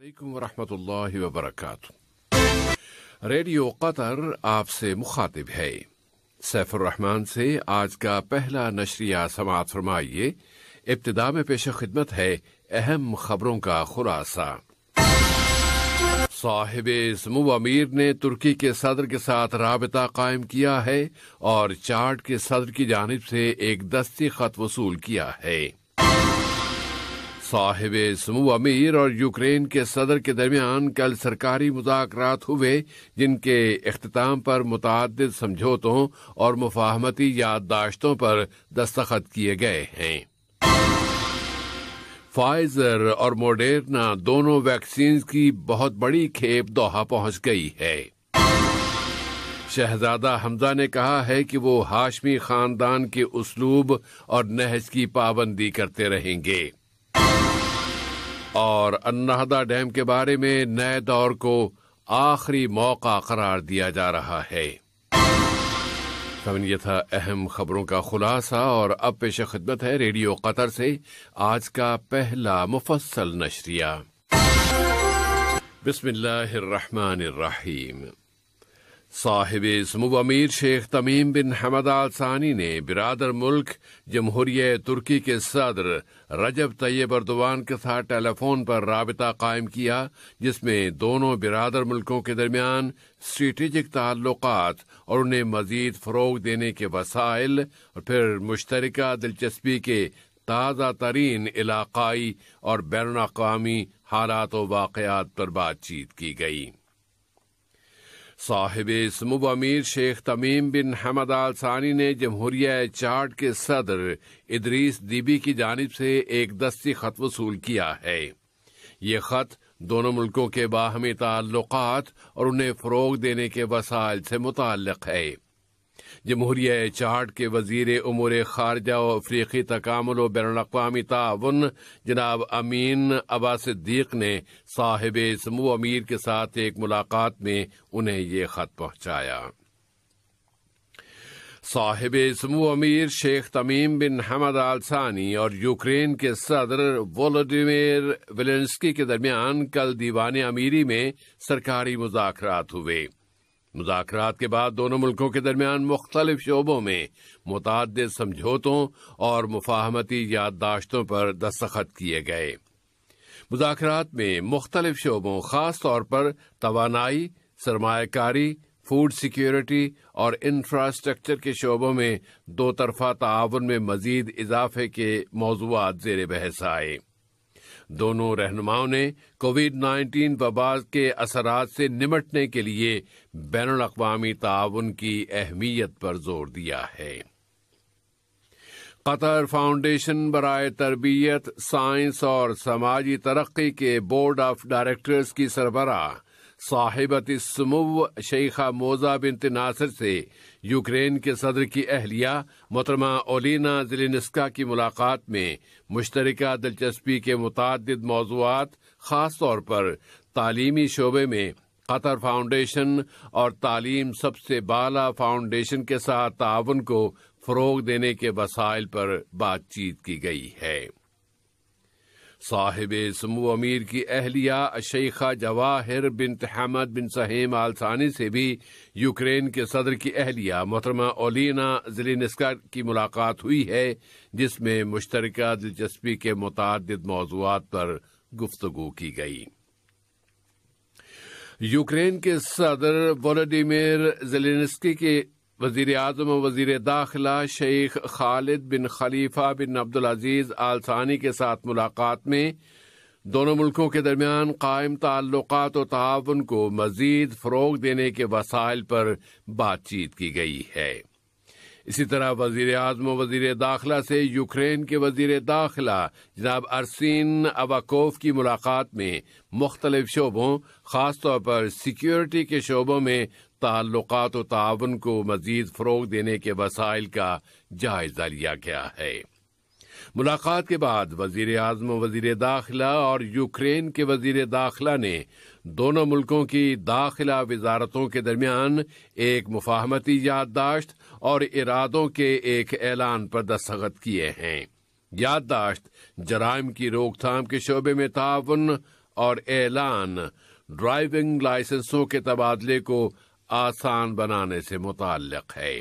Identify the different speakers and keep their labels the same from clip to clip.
Speaker 1: अलैक्म वरहमतुल्लाहि वबरकातु radio Qatar आपसे मुखातिब है सैफुर रहमान से आज का पहला नशरिया समात फरमाइए इब्तदा में पेश खिदमत है अहम खबरों का खुलासा साहिब इसमो अमीर ने तुर्की के सदर के साथ रबता कायम किया है और चार्ट के सदर की जानब से एक दस्ती खत वसूल किया है साहिब समूह अमीर और यूक्रेन के सदर के दरमियान कल सरकारी मुजाकर हुए जिनके अख्ताम पर मुतद समझौतों और मुफाहमती याददाश्तों पर दस्तखत किए गए हैं फाइजर और मोडेरना दोनों वैक्सीन की बहुत बड़ी खेप दोहा पहुंच गई है शहजादा हमजा ने कहा है कि वो हाशमी खानदान के उसलूब और नहज की पाबंदी करते रहेंगे और अन्नाहदा डैम के बारे में नए दौर को आखिरी मौका करार दिया जा रहा है यह था अहम खबरों का खुलासा और अब पेश खिदमत है रेडियो कतर से आज का पहला मुफसल नशरिया बिस्मिल्लाहिर्रहमानिर्रहीम साहिब समूब अमीर शेख तमीम बिन हमद आल सानी ने बिरादर मुल्क जमहूरिय तुर्की के सदर रजब तैयब अरदवान के साथ टेलीफोन पर रबता कायम किया जिसमें दोनों बिरादर मुल्कों के दरमियान स्ट्रेटिजिक ताल्लुक और उन्हें मजीद फ़रोग देने के वसाइल और फिर मुश्तर दिलचस्पी के ताज़ा तरीन इलाकई और बैन अवी हालात वाकयात पर बातचीत की गई साहिब समूब अमीर शेख तमीम बिन हमद आल सानी ने जमहूरिया चार्ट के सदर इदरीस दीबी की जानब से एक दस्ती खत वसूल किया है ये खत दोनों मुल्कों के बाहमी ताल्लुक और उन्हें फ़रोग देने के वसाइल से मुतक है जमहूरिया चार्ट के वजीर उमूर खारजा व अफ्रीकी तकामल बैन अवी ताउन जनाब अमीन अबा सिद्दीक ने साहिब समूह अमीर के साथ एक मुलाकात में उन्हें ये खत पहुंचाया साहिब इसमू अमीर शेख तमीम बिन हमद आलसानी और यूक्रेन के सदर वोलोडिमिर वेलेंस्की के दरमियान कल दीवान अमीरी में सरकारी मुजाकर हुए मुजात के बाद दोनों मुल्कों के दरमियान मुख्तलिफ शोबों में मुतद समझौतों और मुफाहमती याददाश्तों पर दस्तखत किए गए मुजाकर में मुख्तलिफ शोबों खास तौर पर तोानाई सरमाकारी फूड सिक्योरिटी और इंफ्रास्ट्रक्चर के शोबों में दो तरफा ताउन में मजीद इजाफे के मौजूद जेर बहस आए दोनों रहनुमाओं ने कोविड 19 वबा के असरात से निमटने के लिए बैन अवी ताउन की अहमियत पर जोर दिया है कतर फाउंडेशन बरए तरबियत साइंस और समाजी तरक्की के बोर्ड ऑफ डायरेक्टर्स की सरबराह साहिबत समु शेखा मोजा बिन तनासर से यूक्रेन के सदर की अहलिया मोहतरमा ओलिना जिलिनस्का की मुलाकात में मुश्तर दिलचस्पी के मुतद मौजूद खास तौर पर तालीमी शोबे में कतर फाउंडेशन और तालीम सबसे बाला फाउंडेशन के साथ ताउन को फरोग देने के वसाइल पर बातचीत की गई है साहिब इसम अमीर की अहलिया अशेखा जवाहिर बिन तहमद बिन सहीम सानी से भी यूक्रेन के सदर की अहलिया मोहतरमा ओलिना जलिनस्का की मुलाकात हुई है जिसमें मुश्तर दिलचस्पी के मुतद मौजूद पर गुफ्तगु की गई यूक्रेन के सदर वोलोडीमिर जेलिनस्की के वजीर अजम वजीर दाखिला शेख खालिद बिन खलीफा बिन अब्दुल अब्दुलज़ीज़ आलसानी के साथ मुलाकात में दोनों मुल्कों के दरमियान कायम ताल्लुक और ताउन को मजीद फ़रोग देने के वसाइल पर बातचीत की गई है इसी तरह वजीर अजम वजीर दाखिला से यूक्रेन के वजीर दाखिला जनाब अरसिन अबाकोफ की मुलाकात में मुख्तलिफ शोबों खासतौर पर सिक्योरिटी के शोबों में तल्लत ताउन को मजीद फ़रोग देने के वसाइल का जायजा लिया गया है मुलाकात के बाद वजीर आजम वजीर दाखिला और यूक्रेन के वजीर दाखिला ने दोनों मुल्कों की दाखिला वजारतों के दरमियान एक मुफाहमती याददाश्त और इरादों के एक ऐलान पर दस्तखत किए हैं याददाश्त जराइम की रोकथाम के शोबे में ताउन और ऐलान ड्राइविंग लाइसेंसों के तबादले को आसान बनाने से मुतक है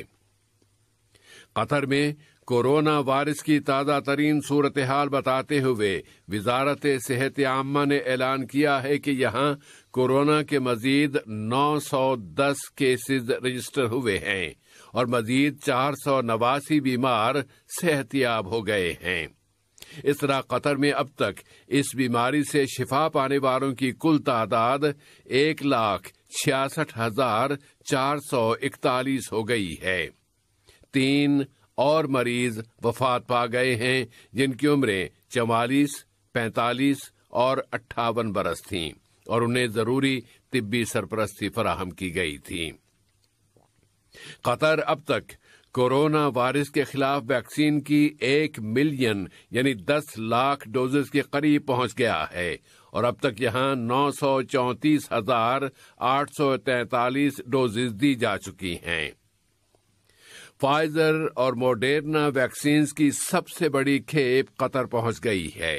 Speaker 1: कतर में कोरोना वायरस की ताज़ा तरीन सूरत हाल बताते हुए वजारत सेहत आमा ने ऐलान किया है कि यहाँ कोरोना के मजीद 910 केसेस रजिस्टर हुए हैं और मजीद चार सौ नवासी बीमार सेहतियाब हो गए हैं इस तरह कतर में अब तक इस बीमारी से शिफा पाने वालों की कुल तादाद एक लाख छियासठ हजार चार सौ इकतालीस हो गई है तीन और मरीज वफात पा गए हैं जिनकी उम्रें चवालीस पैंतालीस और अट्ठावन बरस थीं और उन्हें जरूरी तिब्बी सरपरस्ती फराहम की गई थी कतर अब तक कोरोना वायरस के खिलाफ वैक्सीन की एक मिलियन यानी दस लाख डोजेस के करीब पहुंच गया है और अब तक यहां नौ सौ चौतीस हजार आठ सौ तैतालीस डोजेज दी जा चुकी हैं फाइजर और मोडेरना वैक्सीन की सबसे बड़ी खेप कतर पहुंच गई है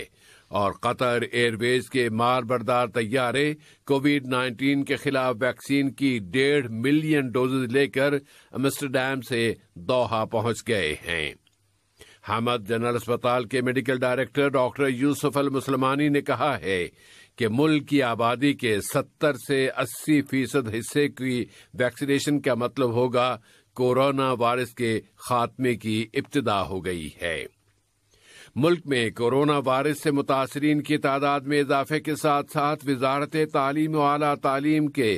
Speaker 1: और कतर एयरवेज के मार बरदार तैयारे कोविड 19 के खिलाफ वैक्सीन की डेढ़ मिलियन डोजेज लेकर एम्स्टरडेम से दोहा पहुंच गए हैं हमद जनरल अस्पताल के medical director doctor Yusuf Al Musalmani ने कहा है कि मुल्क की आबादी के 70 से 80 फीसद हिस्से की वैक्सीनेशन का मतलब होगा कोरोना वायरस के खात्मे की इब्तदा हो गई है मुल्क में कोरोना वायरस से मुतासरीन की तादाद में इजाफे के साथ साथ वजारत तालीम और तालीम के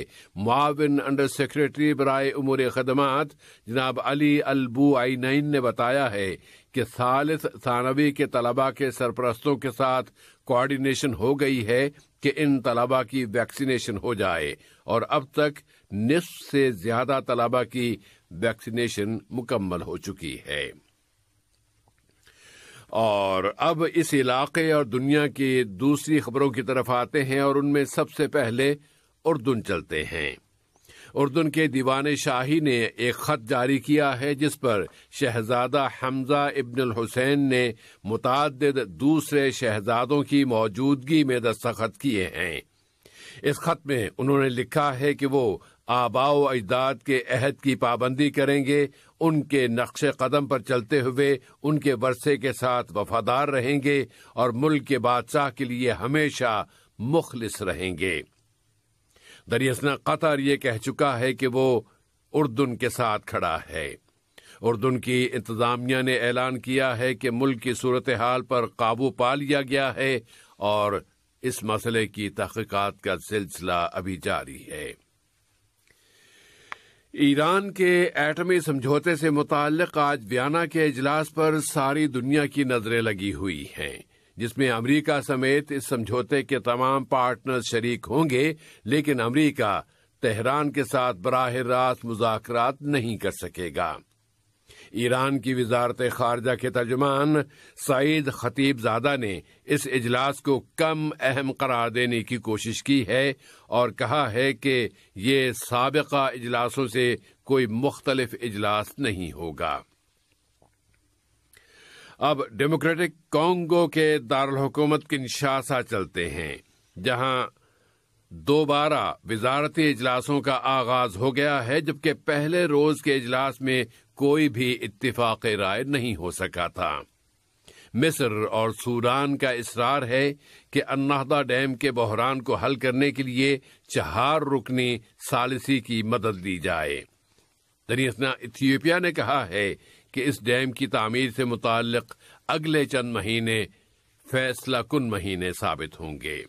Speaker 1: माविन अंडर सेक्रेटरी बरए उमूर खदमात जनाब अली अलबू आई नईन ने बताया है कि सालिस सानवी के तलबा के सरपरस्तों के साथ कोआर्डिनेशन हो गई है कि इन तलबा की वैक्सीनेशन हो जाए और अब तक निसफ से ज्यादा तलबा की वैक्सीनेशन मुकम्मल हो चुकी है और अब इस इलाके और दुनिया की दूसरी खबरों की तरफ आते हैं और उनमें सबसे पहले उर्दुन चलते हैं उर्दुन के दीवान शाही ने एक खत जारी किया है जिस पर शहजादा हमजा इब्न हुसैन ने मुतद दूसरे शहजादों की मौजूदगी में दस्तखत किए हैं इस खत में उन्होंने लिखा है कि वो आबाओ अजदाद के अहद की पाबंदी करेंगे उनके नक्श कदम पर चलते हुए उनके वर्षे के साथ वफादार रहेंगे और मुल्क के बादशाह के लिए हमेशा मुखलिस रहेंगे दरियसना कतर ये कह चुका है कि वो उर्दुन के साथ खड़ा है उर्दुन की इंतजामिया ने ऐलान किया है कि मुल्क की सूरत हाल पर काबू पा लिया गया है और इस मसले की तहकीकत का सिलसिला अभी जारी है ईरान के एटमी समझौते से मुतक आज वियना के इजलास पर सारी दुनिया की नजरें लगी हुई हैं जिसमें अमरीका समेत इस समझौते के तमाम पार्टनर शरीक होंगे लेकिन अमरीका तेहरान के साथ बराह रास्त मुजाकर नहीं कर सकेगा ईरान की वजारत खारजा के तर्जमान सईद खतीब जादा ने इस अजलास को कम अहम करार देने की कोशिश की है और कहा है कि ये सबका अजलासों से कोई मुख्तलफ अजलास नहीं होगा अब डेमोक्रेटिक कांगो के दारकूमत के निशासा चलते हैं जहां दोबारा वजारती इजलासों का आगाज हो गया है जबकि पहले रोज के इजलास में कोई भी इतफाक राय नहीं हो सका था मिस्र और सूडान का इसरार है कि अन्नाहदा डैम के बहरान को हल करने के लिए चहार रुकनी सालिसी की मदद ली जाए दरियसना इथियोपिया ने कहा है कि इस डैम की तामीर से मुतल अगले चंद महीने फैसला कन महीने साबित होंगे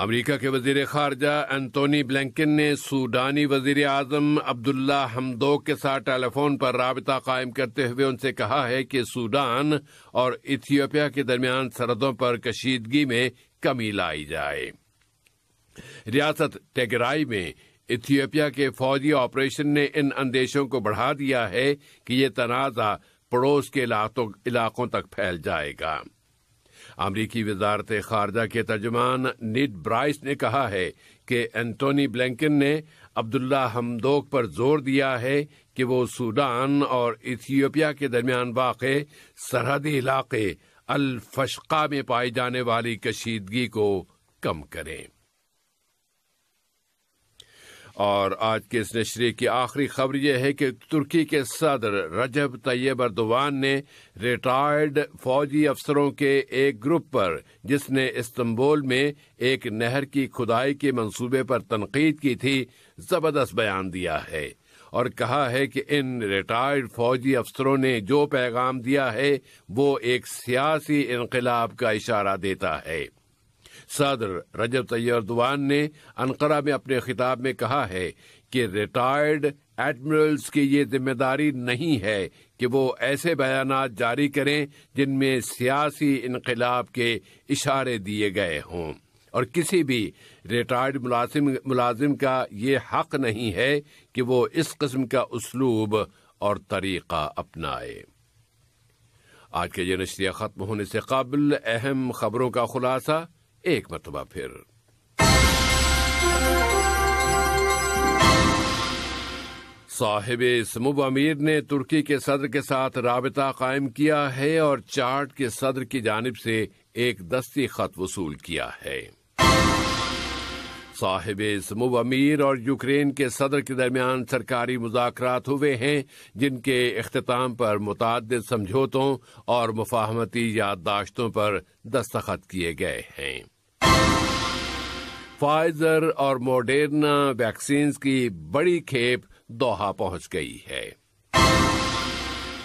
Speaker 1: अमरीका के वजीर खारजा एंटोनी ब्लैंकन ने सूडानी वजीर आजम अब्दुल्ला हमदो के साथ टेलीफोन पर रबता कायम करते हुए उनसे कहा है कि सूडान और इथियोपिया के दरमियान सरहदों पर कशीदगी में कमी लाई जाए रियासत टेगराई में इथियोपिया के फौजी ऑपरेशन ने इन अंदेशों को बढ़ा दिया है कि ये तनाज़ा पड़ोस के इलाकों तक फैल जाएगा अमरीकी वजारत खारजा के तर्जमान निड ब्राइस ने कहा है कि एंटोनी ब्लैंकन ने अब्दुल्ला हमदोक पर जोर दिया है कि वो सूडान और इथियोपिया के दरमियान वाक़ सरहदी इलाके अलफशका में पाई जाने वाली कशीदगी को कम करें और आज के इस नशरे की आखिरी खबर यह है कि तुर्की के सदर रजब तैयब अरदवान ने रिटायर्ड फौजी अफसरों के एक ग्रुप पर जिसने इस्तंबुल में एक नहर की खुदाई के मनसूबे पर तनकीद की थी जबरदस्त बयान दिया है और कहा है कि इन रिटायर्ड फौजी अफसरों ने जो पैगाम दिया है वो एक सियासी इनकलाब का इशारा देता है सदर रजब तैयरदवान ने अनकरा में अपने खिताब में कहा है कि रिटायर्ड एडमिरल्स की ये जिम्मेदारी नहीं है कि वो ऐसे बयान जारी करें जिनमें सियासी इनकलाब के इशारे दिए गए हों और किसी भी रिटायर्ड मुलाजिम मुलाजिम का ये हक नहीं है कि वो इस कस्म का उसलूब और तरीका अपनाए आज के ये नशरिया खत्म होने से कबल अहम खबरों का खुलासा एक मरतबा फिर साहिब समूब अमीर ने तुर्की के सदर के साथ रबता कायम किया है और चार्ट के सदर की जानब से एक दस्ती खत वसूल किया है साहिब समूह अमीर और यूक्रेन के सदर के दरमियान सरकारी मुजात हुए हैं जिनके अख्ताम पर मुतद समझौतों और मुफाहमती याददाश्तों पर दस्तखत किए गए हैं फाइजर और मोडेरना वैक्सीन की बड़ी खेप दोहा पहुंच गई है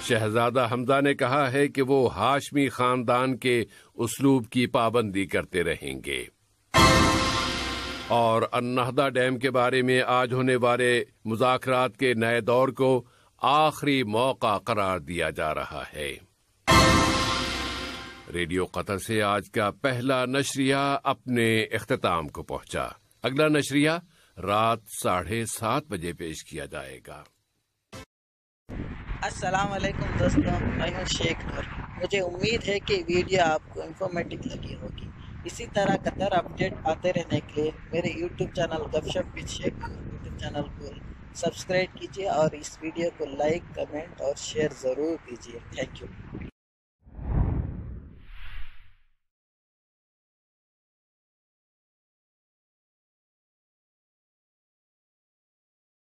Speaker 1: शहजादा हमजा ने कहा है कि वो हाशमी खानदान के उसलूब की पाबंदी करते रहेंगे और अन्नाहदा डैम के बारे में आज होने वाले मुजाकरात के नए दौर को आखिरी मौका करार दिया जा रहा है रेडियो कतर से आज का पहला नशरिया अपने अख्ताम को पहुंचा अगला नशरिया रात साढ़े सात बजे पेश किया जाएगा अस्सलाम वालेकुम दोस्तों मैं हूं शेख नूर मुझे उम्मीद है कि वीडियो आपको इन्फॉर्मेटिव लगी होगी इसी तरह कतर अपडेट आते रहने के लिए मेरे यूट्यूब चैनल गपशप पीछे यूट्यूब चैनल को सब्सक्राइब कीजिए और इस वीडियो को लाइक कमेंट और शेयर ज़रूर कीजिए थैंक यू